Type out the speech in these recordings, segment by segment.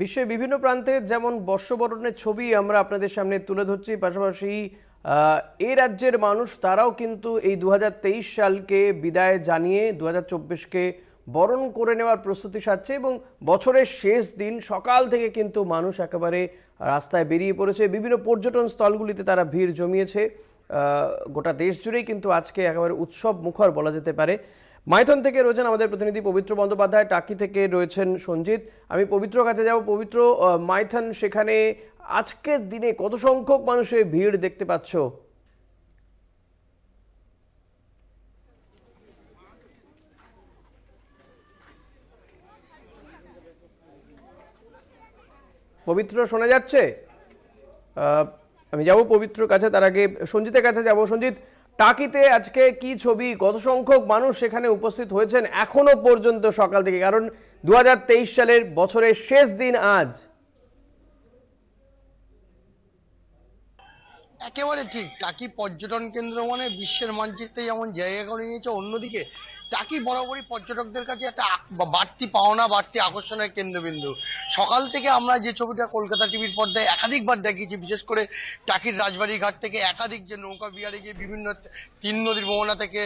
বিশ্বের বিভিন্ন প্রান্তের যেমন বর্ষবরণের ছবি আমরা আপনাদের সামনে তুলে ধরছি পাশাপাশি এ রাজ্যের মানুষ তারাও কিন্তু এই দু সালকে বিদায় জানিয়ে দু হাজার বরণ করে নেওয়ার প্রস্তুতি সাজছে এবং বছরের শেষ দিন সকাল থেকে কিন্তু মানুষ একেবারে রাস্তায় বেরিয়ে পড়েছে বিভিন্ন পর্যটন স্থলগুলিতে তারা ভিড় জমিয়েছে গোটা দেশ জুড়েই কিন্তু আজকে একেবারে উৎসব মুখর বলা যেতে পারে মাইথন থেকে রয়েছেন আমাদের প্রতিনিধি পবিত্র বন্দ্যোপাধ্যায় টাকি থেকে রয়েছেন সঞ্জিত আমি পবিত্র কাছে যাব পবিত্র মাইথন সেখানে আজকের দিনে কত সংখ্যক মানুষের ভিড় দেখতে পাচ্ছ পবিত্র শোনা যাচ্ছে আমি যাব পবিত্র কাছে তার আগে সঞ্জিতের কাছে যাব সঞ্জিত টাকিতে আজকে কি ছবি কত সংখ্যক মানুষ সেখানে উপস্থিত হয়েছেন এখনো পর্যন্ত সকাল থেকে কারণ দু সালের বছরের শেষ দিন আজ একেবারে ঠিক টাকি পর্যটন কেন্দ্র মানে বিশ্বের মানচিত্রে যেমন জায়গা করে নিয়েছে অন্যদিকে টাকি বরাবরই পর্যটকদের কাছে একটা বাড়তি পাওনা বাড়তি আকর্ষণের কেন্দ্রবিন্দু সকাল থেকে আমরা যে ছবিটা কলকাতা টিভির পর্দায় একাধিকবার দেখিয়েছি বিশেষ করে টাকির রাজবাড়ি ঘাট থেকে একাধিক যে নৌকা বিহারে গিয়ে বিভিন্ন তিন নদীর মোহনা থেকে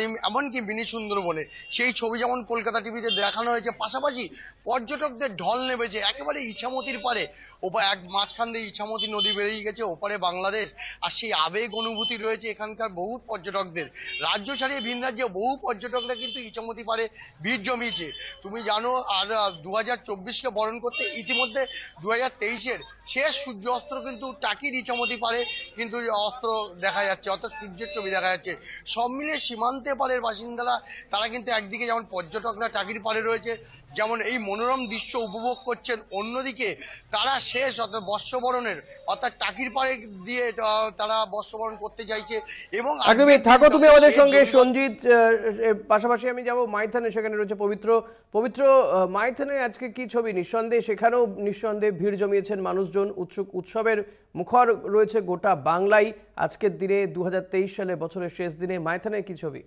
দিম এমনকি মিনি সুন্দরবনে সেই ছবি যেমন কলকাতা টিভিতে দেখানো হয়েছে পাশাপাশি পর্যটকদের ঢল নেমেছে একেবারে ইছামতির পারে ওপর এক মাঝখান দিয়ে ইছামতি নদী বেরিয়ে গেছে ওপারে বাংলাদেশ আর সেই আবেগ অনুভূতি রয়েছে এখানকার বহু পর্যটকদের রাজ্য ছাড়িয়ে ভিন রাজ্যে বহু পর্যটকরা কিন্তু ইচ্ছামতি পারে ভিড় জমিয়েছে তুমি জানো আর দু হাজার চব্বিশকে বরণ করতে ইতিমধ্যে দু হাজার তেইশের শেষ সূর্য অস্ত্র কিন্তু টাকির ইচ্ছামতি পারে কিন্তু অস্ত্র দেখা যাচ্ছে অর্থাৎ সূর্যের ছবি দেখা যাচ্ছে সব মিলিয়ে সীমান্তে পারের বাসিন্দারা তারা কিন্তু একদিকে যেমন পর্যটকরা টাকির পারে রয়েছে যেমন এই মনোরম দৃশ্য উপভোগ করছেন অন্যদিকে তারা শেষ অর্থাৎ বর্ষবরণের অর্থাৎ টাকির পারে দিয়ে তারা বর্ষবরণ করতে চাইছে এবং থাকো তুমি আমাদের সঙ্গে সঞ্জিত পাশাপাশি আমি যাব মাইথানে সেখানে রয়েছে পবিত্র পবিত্র মাইথানের আজকে কি ছবি নিঃসন্দেহে সেখানেও নিঃসন্দেহে ভিড় জমিয়েছেন মানুষজন উৎসুক উৎসবের মুখর রয়েছে গোটা বাংলাই আজকের দিনে দু সালে বছরের শেষ দিনে মাইথানে কি ছবি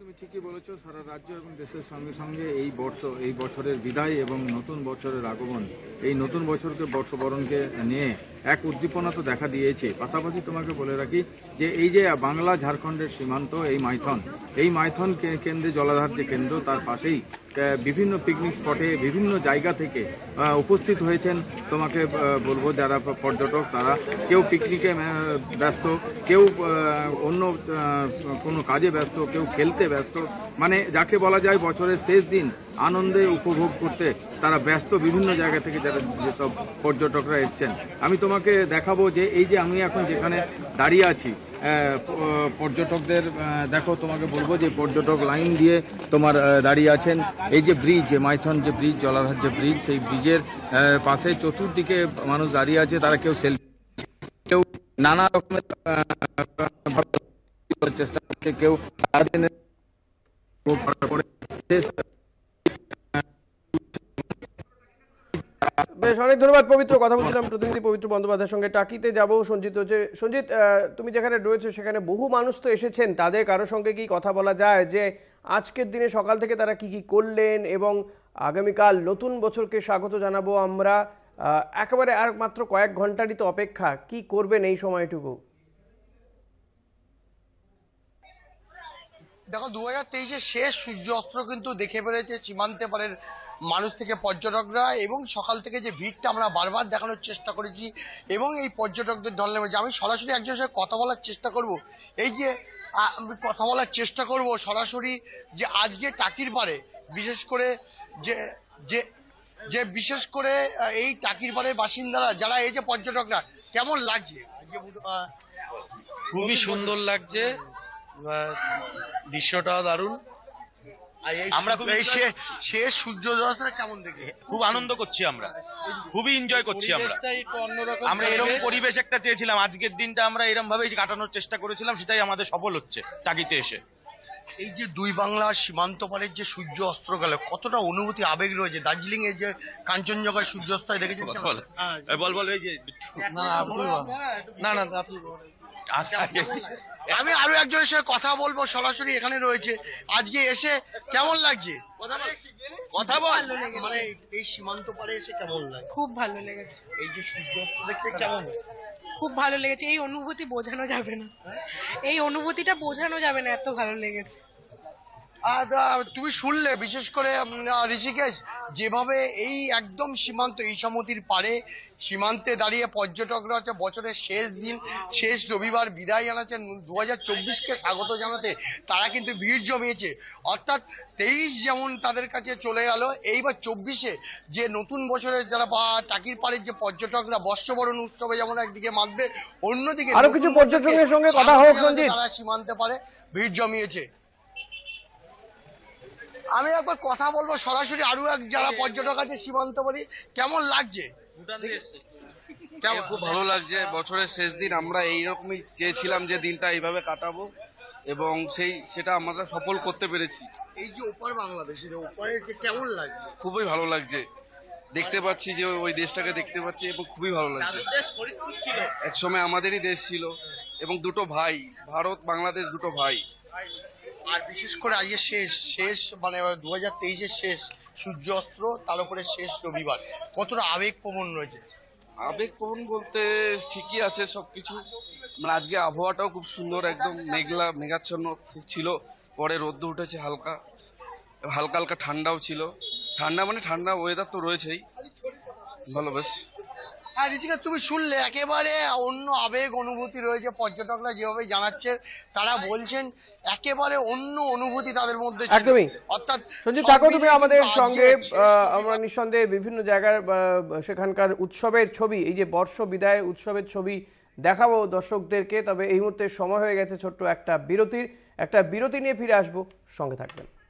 তুমি ঠিকই বলেছ সারা রাজ্য এবং দেশের সঙ্গে সঙ্গে এই বর্ষ এই বছরের বিদায় এবং নতুন বছরের আগমন এই নতুন বছরকে বর্ষবরণকে নিয়ে এক উদ্দীপনা তো দেখা দিয়েছে পাশাপাশি তোমাকে বলে রাখি যে এই যে বাংলা ঝাড়খণ্ডের সীমান্ত এই মাইথন এই মাইথন কেন্দ্রে জলাধার যে কেন্দ্র তার পাশেই বিভিন্ন পিকনিক স্পটে বিভিন্ন জায়গা থেকে উপস্থিত হয়েছেন তোমাকে বলবো যারা পর্যটক তারা কেউ পিকনিকে ব্যস্ত কেউ অন্য কোনো কাজে ব্যস্ত কেউ খেলতে ব্যস্ত মানে যাকে বলা যায় বছরের শেষ দিন আনন্দে উপভোগ করতে তারা ব্যস্ত বিভিন্ন জায়গা থেকে যারা যেসব পর্যটকরা এসছেন আমি তোমার তোমাকে দেখাবো যে এই যে আমি এখন যেখানে দাঁড়িয়ে আছি পর্যটকদের দেখো তোমাকে বলবো যে পর্যটক লাইন দিয়ে তোমার দাঁড়িয়ে আছেন এই যে ব্রিজ যে মাইথন যে ব্রিজ জলাধার যে ব্রিজ সেই ব্রিজের পাশে চতুর্দিকে মানুষ দাঁড়িয়ে আছে তারা কেউ সেলফি কেউ নানা রকমের চেষ্টা করছে কেউ সারাদিনের বেশ অনেক ধন্যবাদ পবিত্র কথা বলছিলাম প্রতিনিধি পবিত্র বন্দ্যোপাধ্যায়ের সঙ্গে টাকিতে যাব সঞ্জিত হচ্ছে সঞ্জিত তুমি যেখানে রয়েছে সেখানে বহু মানুষ তো এসেছেন তাদের কারোর সঙ্গে কি কথা বলা যায় যে আজকের দিনে সকাল থেকে তারা কি কি করলেন এবং আগামীকাল নতুন বছরকে স্বাগত জানাবো আমরা একেবারে আর মাত্র কয়েক ঘন্টারই তো অপেক্ষা কি করবেন এই সময়টুকু দেখো দু হাজার তেইশে শেষ অস্ত্র কিন্তু দেখে বেড়েছে সীমান্তে পারের মানুষ থেকে পর্যটকরা এবং সকাল থেকে যে ভিড়টা আমরা বারবার দেখানোর চেষ্টা করেছি এবং এই পর্যটকদের ঢল নেমেছে আমি সরাসরি একজনের সাথে কথা বলার চেষ্টা করব এই যে আমি কথা বলার চেষ্টা করব সরাসরি যে আজকে টাকির পারে বিশেষ করে যে যে যে বিশেষ করে এই টাকির পারের বাসিন্দারা যারা এই যে পর্যটকরা কেমন লাগছে খুবই সুন্দর লাগছে দৃশ্যটা দারুণ আমরা শেষ সূর্য কেমন দেখে খুব আনন্দ করছি আমরা খুবই এনজয় করছি আমরা আমরা এরকম পরিবেশ একটা চেয়েছিলাম আজকের দিনটা আমরা এরকম ভাবে কাটানোর চেষ্টা করেছিলাম সেটাই আমাদের সফল হচ্ছে টাকিতে এসে এই যে দুই বাংলার সীমান্ত পারের যে সূর্য অস্ত্র গেল কতটা অনুভূতি আবেগ রয়েছে দার্জিলিং এর যে সূর্য সূর্যাস্তায় দেখেছি বল বল এই যে না না না আপনি আচ্ছা, আচ্ছা, আচ্ছা। আমি আরো একজনের সঙ্গে কথা বলবো সরাসরি এখানে রয়েছে আজকে এসে কেমন লাগছে কথা বল মানে এই সীমান্ত পারে এসে কেমন লাগে খুব ভালো লেগেছে এই যে সূর্য দেখতে কেমন খুব ভালো লেগেছে এই অনুভূতি বোঝানো যাবে না হ্যাঁ? এই অনুভূতিটা বোঝানো যাবে না এত ভালো লেগেছে আর তুমি শুনলে বিশেষ করে ঋষিকেশ যেভাবে এই একদম সীমান্ত ইসামতির পারে সীমান্তে দাঁড়িয়ে পর্যটকরা হচ্ছে বছরের শেষ দিন শেষ রবিবার বিদায় জানাচ্ছে দু হাজার চব্বিশকে স্বাগত জানাতে তারা কিন্তু ভিড় জমিয়েছে অর্থাৎ তেইশ যেমন তাদের কাছে চলে গেল এইবার চব্বিশে যে নতুন বছরের যারা বা টাকির পাড়ের যে পর্যটকরা বর্ষবরণ উৎসবে যেমন একদিকে মাতবে অন্যদিকে আরো কিছু পর্যটকের সঙ্গে কথা হোক তারা সীমান্তে পারে ভিড় জমিয়েছে আমি একবার কথা বলবো সরাসরি আরো এক যারা পর্যটক আছে সীমান্ত সীমান্তবর্তী কেমন লাগছে খুব ভালো লাগছে বছরের শেষ দিন আমরা এইরকমই চেয়েছিলাম যে দিনটা এইভাবে কাটাবো এবং সেই সেটা আমরা সফল করতে পেরেছি এই যে ওপার বাংলাদেশের ওপারে কেমন লাগছে খুবই ভালো লাগছে দেখতে পাচ্ছি যে ওই দেশটাকে দেখতে পাচ্ছি এবং খুবই ভালো লাগছে এক সময় আমাদেরই দেশ ছিল এবং দুটো ভাই ভারত বাংলাদেশ দুটো ভাই আর বিশেষ করে আজকে শেষ শেষ মানে দু হাজার তেইশের শেষ সূর্য অস্ত্র তার উপরে শেষ রবিবার কতটা আবেগপ্রবণ রয়েছে আবেগপ্রবণ বলতে ঠিকই আছে সবকিছু মানে আজকে আবহাওয়াটাও খুব সুন্দর একদম মেঘলা মেঘাচ্ছন্ন ছিল পরে রোদ্দ উঠেছে হালকা হালকা হালকা ঠান্ডাও ছিল ঠান্ডা মানে ঠান্ডা ওয়েদার তো রয়েছেই ভালো বেশ হ্যাঁ ঋতিকা তুমি শুনলে একেবারে অন্য আবেগ অনুভূতি রয়েছে পর্যটকরা যেভাবে জানাচ্ছে তারা বলছেন একেবারে অন্য অনুভূতি তাদের মধ্যে একদমই অর্থাৎ সঞ্জিত থাকো তুমি আমাদের সঙ্গে আমরা নিঃসন্দেহে বিভিন্ন জায়গার সেখানকার উৎসবের ছবি এই যে বর্ষ বিদায় উৎসবের ছবি দেখাবো দর্শকদেরকে তবে এই মুহূর্তে সময় হয়ে গেছে ছোট্ট একটা বিরতির একটা বিরতি নিয়ে ফিরে আসবো সঙ্গে থাকবেন